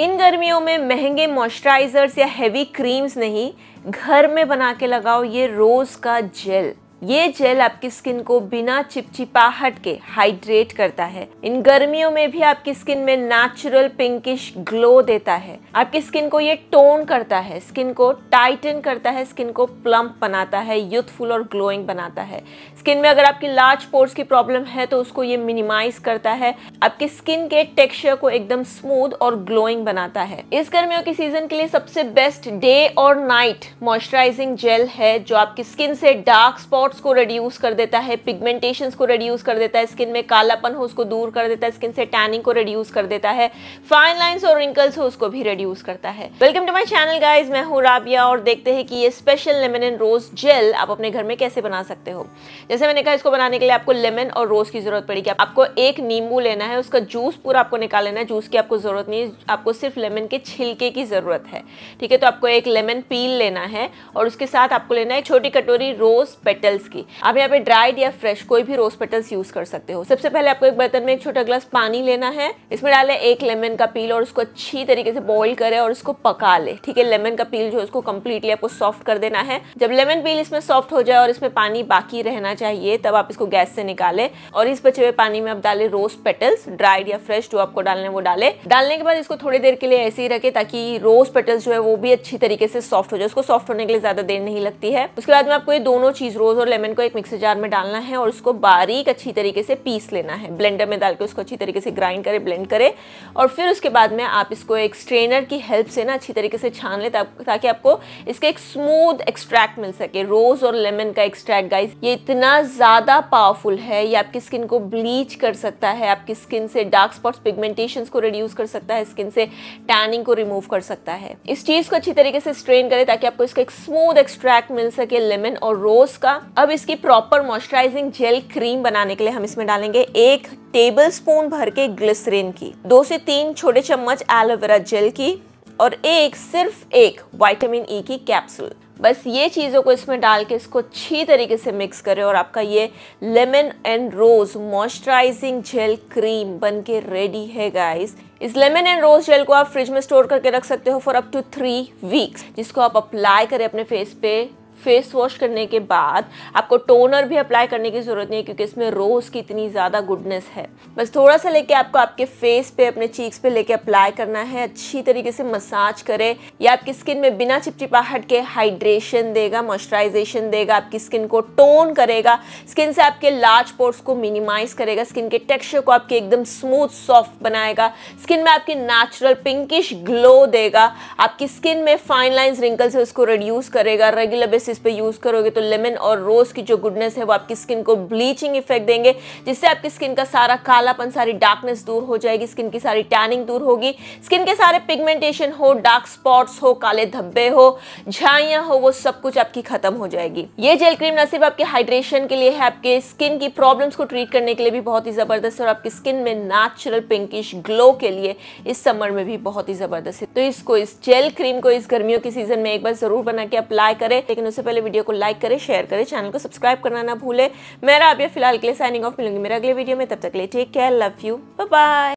इन गर्मियों में महंगे मॉइस्चराइजर्स या हैवी क्रीम्स नहीं घर में बना के लगाओ ये रोज़ का जेल ये जेल आपकी स्किन को बिना चिपचिपाहट के हाइड्रेट करता है इन गर्मियों में भी आपकी स्किन में नेचुरल पिंकिश ग्लो देता है आपकी स्किन को ये टोन करता है स्किन को टाइटन करता है स्किन को प्लम्प बनाता है यूथफुल और ग्लोइंग बनाता है स्किन में अगर आपकी लार्ज पोर्स की प्रॉब्लम है तो उसको ये मिनिमाइज करता है आपकी स्किन के टेक्सचर को एकदम स्मूथ और ग्लोइंग बनाता है इस गर्मियों के सीजन के लिए सबसे बेस्ट डे और नाइट मॉइस्चराइजिंग जेल है जो आपकी स्किन से डार्क स्पॉट स्पॉट्स को रिड्यूस कर देता है पिगमेंटेशन को रिड्यूस कर देता है स्किन में कालापन हो उसको दूर कर देता है स्किन से टैनिंग को रिड्यूस कर देता है फाइन लाइन्स और रिंकल्स हो उसको भी रिड्यूस करता है welcome to my channel guys मैं हूँ राबिया और देखते हैं कि ये special lemon and rose gel आप अपने घर में कैसे बना सकते हो जैसे मैंने कहा इसको बनाने के लिए आपको लेमन और रोज की जरूरत पड़ेगी आपको एक नींबू लेना है उसका जूस पूरा आपको निकाल लेना है जूस की आपको जरूरत नहीं है आपको सिर्फ लेमन के छिलके की जरूरत है ठीक है तो आपको एक लेमन पील लेना है और उसके साथ आपको लेना है छोटी कटोरी रोज पेटल्स रोजेस की आप यहाँ पे ड्राइड या फ्रेश कोई भी रोज पेटल्स यूज कर सकते हो सबसे पहले आपको एक बर्तन में एक छोटा ग्लास पानी लेना है इसमें डाले एक लेमन का पील और उसको अच्छी तरीके से बॉइल करे और उसको पका ले ठीक है लेमन का पील जो उसको कम्प्लीटली आपको सॉफ्ट कर देना है जब लेमन पील इसमें सॉफ्ट हो जाए और इसमें पानी बाकी रहना चाहिए तब आप इसको गैस से निकाले और इस बचे हुए पानी में आप डाले रोज पेटल्स ड्राइड या फ्रेश जो आपको डालने वो डाले डालने के बाद इसको थोड़ी देर के लिए ऐसे ही रखे ताकि रोज पेटल्स जो है वो भी अच्छी तरीके से सॉफ्ट हो जाए उसको सॉफ्ट होने के लिए ज्यादा देर नहीं लगती है उसके बाद में आपको ये दोनों चीज रोज और लेमन को एक मिक्सर जार में डालना है और उसको बारीक अच्छी तरीके से पीस लेना है ब्लेंडर में डाल के उसको अच्छी तरीके से ग्राइंड करें ब्लेंड करें और फिर उसके बाद में आप इसको एक स्ट्रेनर की हेल्प से ना अच्छी तरीके से छान लें ताकि आपको इसका एक स्मूद एक्सट्रैक्ट मिल सके रोज़ और लेमन का एक्सट्रैक्ट गाइस ये इतना ज़्यादा पावरफुल है ये आपकी स्किन को ब्लीच कर सकता है आपकी स्किन से डार्क स्पॉट्स पिगमेंटेशन को रिड्यूस कर सकता है स्किन से टैनिंग को रिमूव कर सकता है इस चीज़ को अच्छी तरीके से स्ट्रेन करें ताकि आपको इसका एक स्मूद एक्सट्रैक्ट मिल सके लेमन और रोज़ का अब इसकी प्रॉपर मॉइस्चराइजिंग जेल क्रीम बनाने के लिए हम इसमें डालेंगे एक टेबल स्पून भर के ग्लिसरीन की दो से तीन छोटे चम्मच एलोवेरा जेल की और एक सिर्फ एक वाइटामिन ई e की कैप्सूल बस ये चीज़ों को इसमें डाल के इसको अच्छी तरीके से मिक्स करें और आपका ये lemon and rose moisturising gel cream बन के रेडी है गाइस इस लेमन एंड रोज जेल को आप फ्रिज में स्टोर करके रख सकते हो for up to three weeks जिसको आप अप्लाई करें अपने फेस पे फेस वॉश करने के बाद आपको टोनर भी अप्लाई करने की ज़रूरत नहीं है क्योंकि इसमें रोज़ की इतनी ज़्यादा गुडनेस है बस थोड़ा सा लेके आपको आपके फेस पे अपने चीक्स पे लेके अप्लाई करना है अच्छी तरीके से मसाज करें या आपकी स्किन में बिना चिपचिपाहट के हाइड्रेशन देगा मॉइस्चराइजेशन देगा आपकी स्किन को टोन करेगा स्किन से आपके लार्ज पोर्ट्स को मिनिमाइज करेगा स्किन के टेक्स्चर को आपके एकदम स्मूथ सॉफ्ट बनाएगा स्किन में आपकी नेचुरल पिंकिश ग्लो देगा आपकी स्किन में फाइन लाइन रिंकल्स है उसको रिड्यूस करेगा रेगुलर बेस बेसिस पर यूज़ करोगे तो लेमन और रोज़ की जो गुडनेस है वो आपकी स्किन को ब्लीचिंग इफेक्ट देंगे जिससे आपकी स्किन का सारा कालापन सारी डार्कनेस दूर हो जाएगी स्किन की सारी टैनिंग दूर होगी स्किन के सारे पिगमेंटेशन हो डार्क स्पॉट्स हो काले धब्बे हो झाइयाँ हो वो सब कुछ आपकी ख़त्म हो जाएगी ये जेल क्रीम न सिर्फ आपके हाइड्रेशन के लिए है आपके स्किन की प्रॉब्लम्स को ट्रीट करने के लिए भी बहुत ही ज़बरदस्त है और आपकी स्किन में नेचुरल पिंकिश ग्लो के लिए इस समर में भी बहुत ही ज़बरदस्त है तो इसको इस जेल क्रीम को इस गर्मियों के सीजन में एक बार ज़रूर बना के अप्लाई करें लेकिन उससे पहले वीडियो को लाइक करें शेयर करें चैनल को सब्सक्राइब करना ना भूलें मेरा आप फिलहाल के लिए साइनिंग ऑफ मिलूंगी मेरा अगले वीडियो में तब तक ले take care love you bye